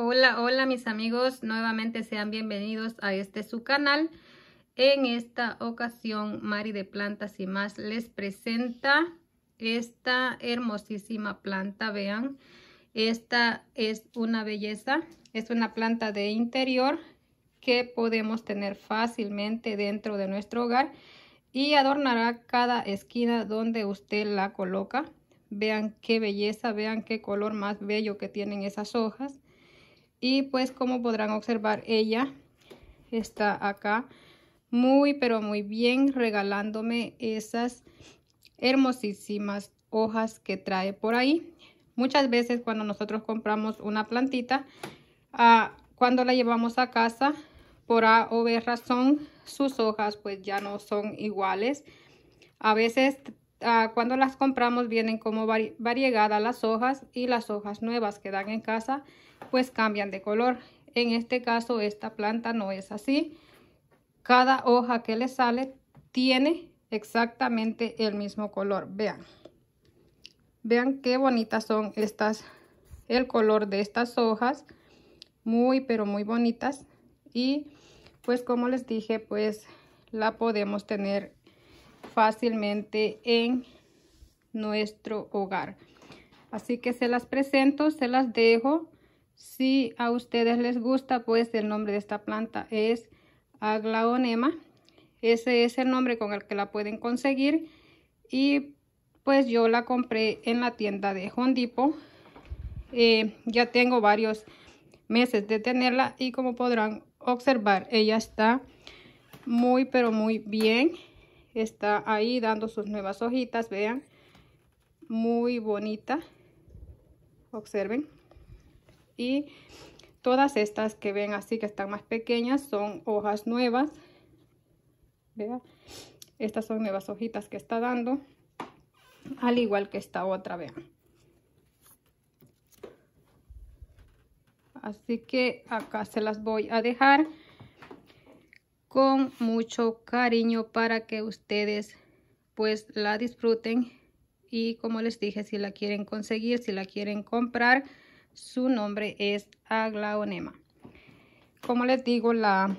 Hola, hola mis amigos, nuevamente sean bienvenidos a este su canal. En esta ocasión Mari de Plantas y Más les presenta esta hermosísima planta, vean. Esta es una belleza, es una planta de interior que podemos tener fácilmente dentro de nuestro hogar y adornará cada esquina donde usted la coloca. Vean qué belleza, vean qué color más bello que tienen esas hojas y pues como podrán observar ella está acá muy pero muy bien regalándome esas hermosísimas hojas que trae por ahí muchas veces cuando nosotros compramos una plantita ah, cuando la llevamos a casa por A o B razón sus hojas pues ya no son iguales a veces Ah, cuando las compramos vienen como variegadas las hojas y las hojas nuevas que dan en casa pues cambian de color. En este caso esta planta no es así. Cada hoja que le sale tiene exactamente el mismo color. Vean. Vean qué bonitas son estas, el color de estas hojas. Muy, pero muy bonitas. Y pues como les dije, pues la podemos tener fácilmente en nuestro hogar. Así que se las presento, se las dejo. Si a ustedes les gusta, pues el nombre de esta planta es aglaonema. Ese es el nombre con el que la pueden conseguir. Y pues yo la compré en la tienda de Hondipo. Eh, ya tengo varios meses de tenerla y como podrán observar, ella está muy pero muy bien está ahí dando sus nuevas hojitas, vean, muy bonita, observen. Y todas estas que ven así que están más pequeñas son hojas nuevas, vean, estas son nuevas hojitas que está dando, al igual que esta otra, vean. Así que acá se las voy a dejar con mucho cariño para que ustedes pues la disfruten y como les dije si la quieren conseguir si la quieren comprar su nombre es aglaonema como les digo la,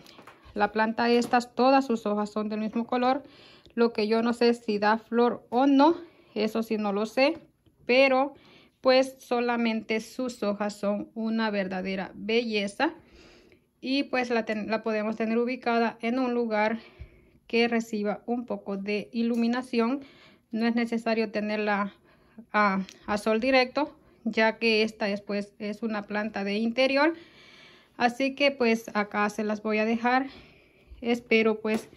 la planta estas todas sus hojas son del mismo color lo que yo no sé si da flor o no eso sí no lo sé pero pues solamente sus hojas son una verdadera belleza y pues la, la podemos tener ubicada en un lugar que reciba un poco de iluminación. No es necesario tenerla a, sol directo, ya que esta después es una planta de interior. Así que pues acá se las voy a dejar. Espero pues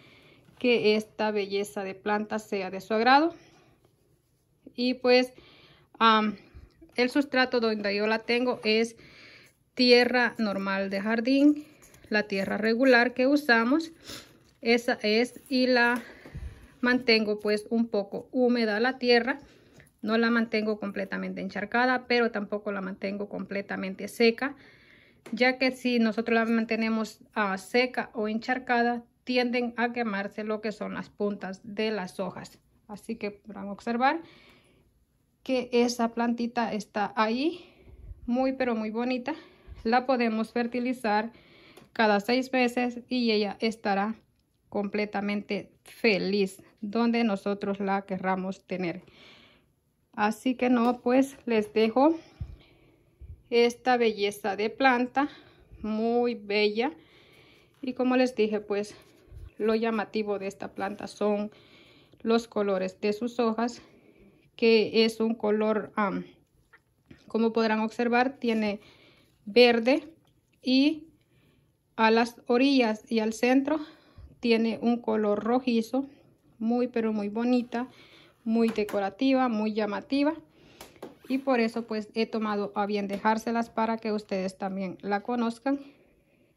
que esta belleza de planta sea de su agrado. Y pues el sustrato donde yo la tengo es tierra normal de jardín la tierra regular que usamos. Esa es y la mantengo pues un poco húmeda la tierra. No la mantengo completamente encharcada, pero tampoco la mantengo completamente seca, ya que si nosotros la mantenemos a ah, seca o encharcada, tienden a quemarse lo que son las puntas de las hojas. Así que podrán observar que esa plantita está ahí, muy pero muy bonita. La podemos fertilizar cada seis veces y ella estará completamente feliz donde nosotros la querramos tener. Así que no, pues les dejo esta belleza de planta, muy bella. Y como les dije, pues lo llamativo de esta planta son los colores de sus hojas, que es un color, como podrán observar, tiene verde y las orillas y al centro tiene un color rojizo, muy pero muy bonita, muy decorativa, muy llamativa. Y por eso pues he tomado a bien dejárselas para que ustedes también la conozcan.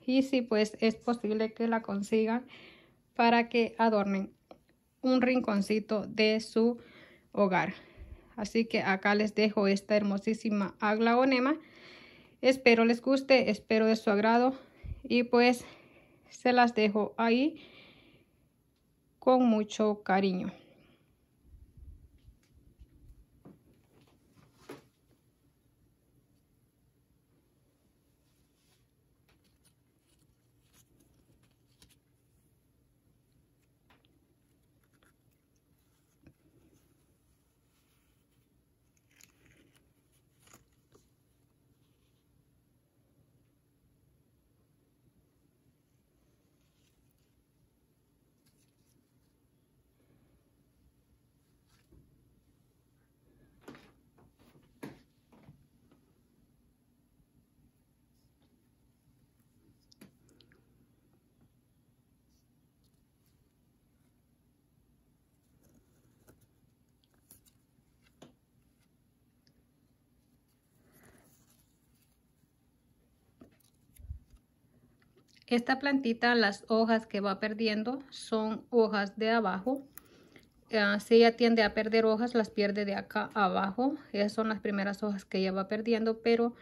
Y si pues es posible que la consigan para que adornen un rinconcito de su hogar. Así que acá les dejo esta hermosísima aglaonema. Espero les guste, espero de su agrado y pues se las dejo ahí con mucho cariño. Esta plantita, las hojas que va perdiendo son hojas de abajo. Ah, si ella tiende a perder hojas, las pierde de acá abajo. Esas son las primeras hojas que ella va perdiendo, pero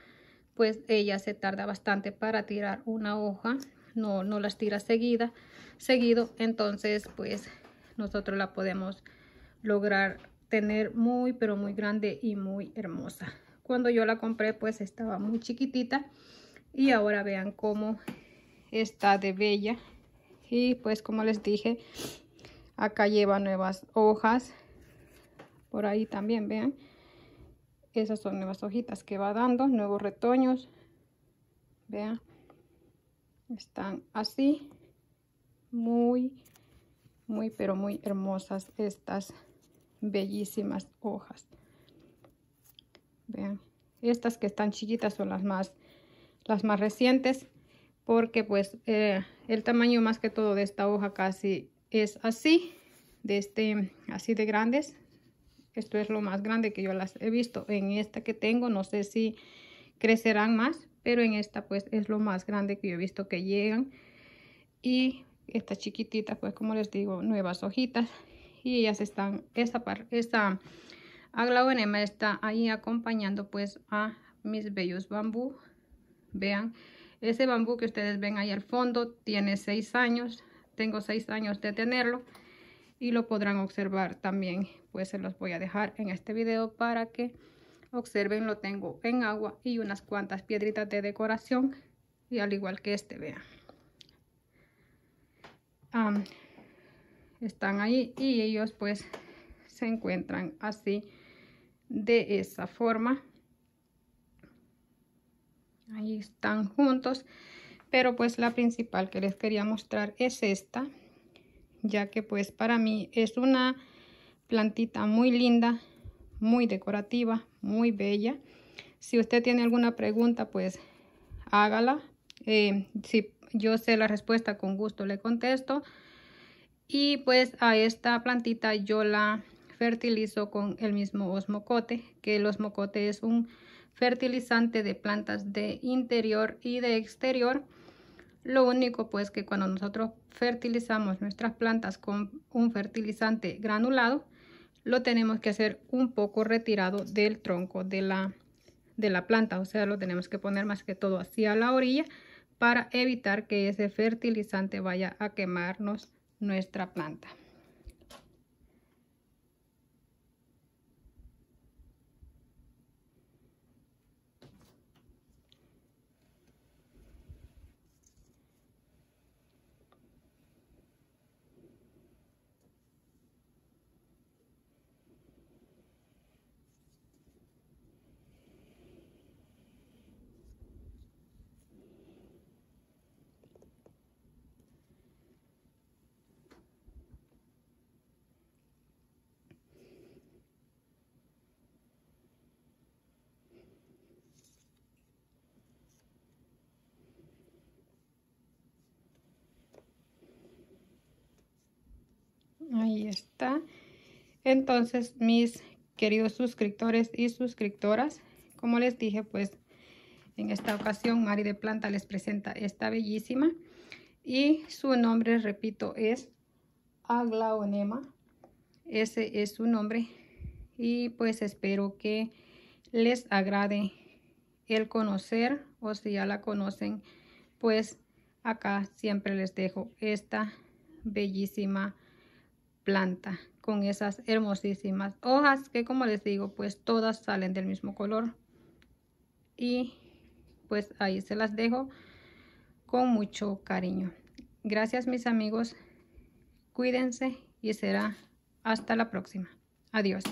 pues ella se tarda bastante para tirar una hoja. No, no las tira seguida, seguido. Entonces, pues nosotros la podemos lograr tener muy, pero muy grande y muy hermosa. Cuando yo la compré, pues estaba muy chiquitita. Y ahora vean cómo esta de bella y pues como les dije acá lleva nuevas hojas por ahí también vean esas son nuevas hojitas que va dando nuevos retoños vean están así muy muy pero muy hermosas estas bellísimas hojas vean estas que están chiquitas son las más las más recientes porque pues eh, el tamaño más que todo de esta hoja casi es así, de este, así de grandes. Esto es lo más grande que yo las he visto. En esta que tengo, no sé si crecerán más, pero en esta pues es lo más grande que yo he visto que llegan. Y esta chiquitita pues como les digo, nuevas hojitas. Y ellas están, esa par, esta aglaonema está ahí acompañando pues a mis bellos bambú. Vean ese bambú que ustedes ven ahí al fondo tiene seis años. Tengo seis años de tenerlo y lo podrán observar también. Pues se los voy a dejar en este video para que observen. Lo tengo en agua y unas cuantas piedritas de decoración y al igual que este, vean. están ahí y ellos pues se encuentran así de esa forma Ahí están juntos. Pero pues la principal que les quería mostrar es esta. Ya que pues para mí es una plantita muy linda, muy decorativa, muy bella. Si usted tiene alguna pregunta, pues hágala. Eh, si yo sé la respuesta, con gusto le contesto. Y pues a esta plantita yo la fertilizo con el mismo osmocote, que el osmocote es un fertilizante de plantas de interior y de exterior. Lo único pues que cuando nosotros fertilizamos nuestras plantas con un fertilizante granulado, lo tenemos que hacer un poco retirado del tronco de la, planta, o sea, lo tenemos que poner más que todo hacia la orilla para evitar que ese fertilizante vaya a quemarnos nuestra planta. está. Entonces, mis queridos suscriptores y suscriptoras, como les dije, pues en esta ocasión Mari de Planta les presenta esta bellísima. Y su nombre, repito, es Aglaonema. Ese es su nombre. Y pues espero que les agrade el conocer o si ya la conocen, pues acá siempre les dejo esta bellísima planta con esas hermosísimas hojas que como les digo pues todas salen del mismo color y pues ahí se las dejo con mucho cariño gracias mis amigos cuídense y será hasta la próxima adiós